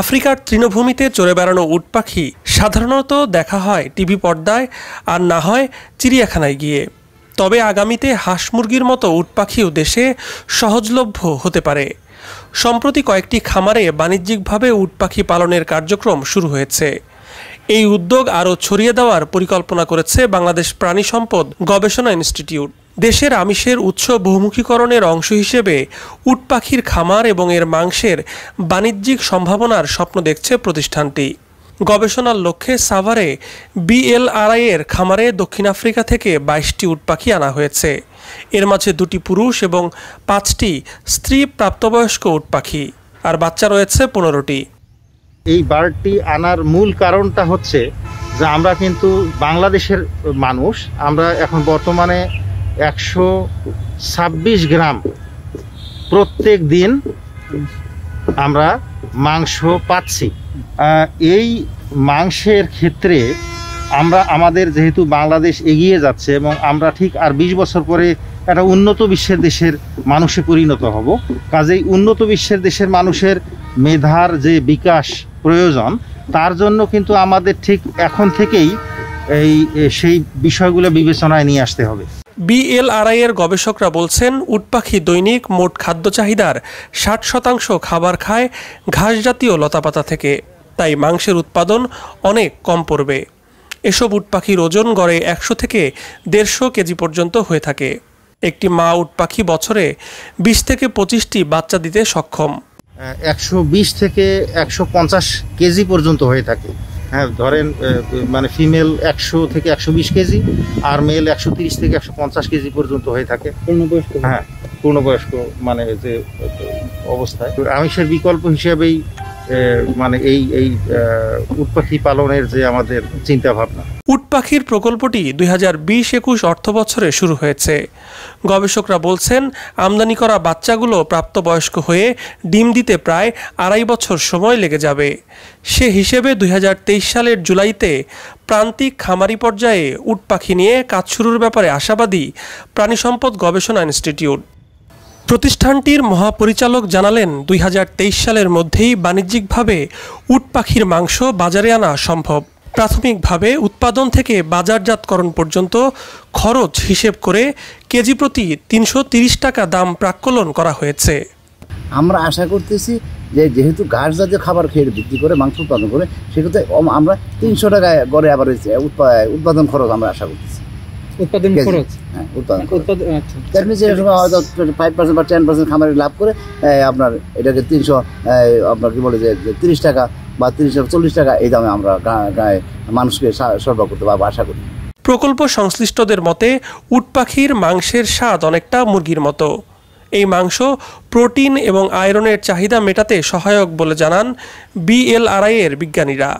আফ্রিকার তৃণভূমিতে চড়ে বেড়ানো উট পাখি সাধারণত দেখা হয় টিভি পর্দায় আর না হয় চিড়িয়াখানায় গিয়ে তবে আগামীতে হাঁস মুরগির মতো উট পাখিও দেশে সহজলভ্য হতে পারে সম্প্রতি কয়েকটি খামারে বাণিজ্যিকভাবে উট পাখি পালনের কার্যক্রম শুরু হয়েছে এই উদ্যোগ আরও ছড়িয়ে দেওয়ার পরিকল্পনা করেছে বাংলাদেশ প্রাণী সম্পদ গবেষণা ইনস্টিটিউট দেশের আমিষের উৎস বহুমুখীকরণের অংশ হিসেবে উটপাখির খামার এবং এর মাংসের বাণিজ্যিক সম্ভাবনার স্বপ্ন দেখছে প্রতিষ্ঠানটি গবেষণার লক্ষ্যে সাভারে বিএলআরআই এর খামারে দক্ষিণ আফ্রিকা থেকে বাইশটি উটপাখি আনা হয়েছে এর মাঝে দুটি পুরুষ এবং পাঁচটি স্ত্রী প্রাপ্তবয়স্ক উটপাখি আর বাচ্চা রয়েছে পনেরোটি এই বার্ডটি আনার মূল কারণটা হচ্ছে যে আমরা কিন্তু বাংলাদেশের মানুষ আমরা এখন বর্তমানে একশো ছাব্বিশ গ্রাম প্রত্যেক দিন আমরা মাংস পাচ্ছি এই মাংসের ক্ষেত্রে আমরা আমাদের যেহেতু বাংলাদেশ এগিয়ে যাচ্ছে এবং আমরা ঠিক আর ২০ বছর পরে একটা উন্নত বিশ্বের দেশের মানুষে পরিণত হব কাজেই উন্নত বিশ্বের দেশের মানুষের মেধার যে বিকাশ প্রয়োজন তার জন্য কিন্তু আমাদের ঠিক এখন থেকেই এই সেই বিষয়গুলো বিবেচনায় নিয়ে আসতে হবে বিএলআরআই এর গবেষকরা বলছেন উটপাখি দৈনিক মোট খাদ্য চাহিদার ষাট শতাংশ খাবার খায় ঘাস জাতীয় লতাপাতা থেকে তাই মাংসের উৎপাদন অনেক কম পড়বে এসব উটপাখির ওজন গড়ে একশো থেকে দেড়শো কেজি পর্যন্ত হয়ে থাকে একটি মা উটপাখি বছরে বিশ থেকে পঁচিশটি বাচ্চা দিতে সক্ষম একশো থেকে একশো কেজি পর্যন্ত হয়ে থাকে হ্যাঁ ধরেন মানে ফিমেল একশো থেকে একশো বিশ কেজি আর মেল একশো তিরিশ থেকে একশো পঞ্চাশ কেজি পর্যন্ত হয়ে থাকে পূর্ণবয়স্ক হ্যাঁ পূর্ণবয়স্ক মানে যে অবস্থায় আমিষের বিকল্প হিসেবেই মানে এই এই উৎপাখি পালনের যে আমাদের চিন্তাভাবনা উটপাখির প্রকল্পটি দুই হাজার বিশ একুশ অর্থবছরে শুরু হয়েছে গবেষকরা বলছেন আমদানি করা বাচ্চাগুলো প্রাপ্তবয়স্ক হয়ে ডিম দিতে প্রায় আড়াই বছর সময় লেগে যাবে সে হিসেবে দুই সালের জুলাইতে প্রান্তিক খামারি পর্যায়ে উটপাখি নিয়ে কাজ শুরুর ব্যাপারে আশাবাদী প্রাণিসম্পদ গবেষণা ইনস্টিটিউট প্রতিষ্ঠানটির মহাপরিচালক জানালেন দুই সালের মধ্যেই বাণিজ্যিকভাবে উটপাখির মাংস বাজারে আনা সম্ভব প্রাথমিকভাবে উৎপাদন থেকে বাজারজাতকরণ পর্যন্ত খরচ হিসেব করে কেজি প্রতি তিনশো টাকা দাম প্রাক্কলন করা হয়েছে আমরা আশা করতেছি যে যেহেতু ঘাস জাতীয় খাবার খেয়ে বৃদ্ধি করে মাংস উৎপাদন করে সেক্ষেত্রে আমরা তিনশো টাকায় গড়ে আবার উৎপাদন খরচ আমরা আশা করতেছি উৎপাদন হ্যাঁ, আচ্ছা। তার ফাইভ পার্সেন্ট টেন পার্সেন্ট লাভ করে আপনার এটাকে তিনশো আপনার কি বলে যে তিরিশ টাকা বা তিরিশ চল্লিশ টাকা এই দামে আমরা গায়ে মানুষকে সরবরাহ করতে পারবো আশা করি প্রকল্প সংশ্লিষ্টদের মতে উট পাখির মাংসের স্বাদ অনেকটা মুরগির মতো এই মাংস প্রোটিন এবং আয়রনের চাহিদা মেটাতে সহায়ক বলে জানান বিএলআরআই এর বিজ্ঞানীরা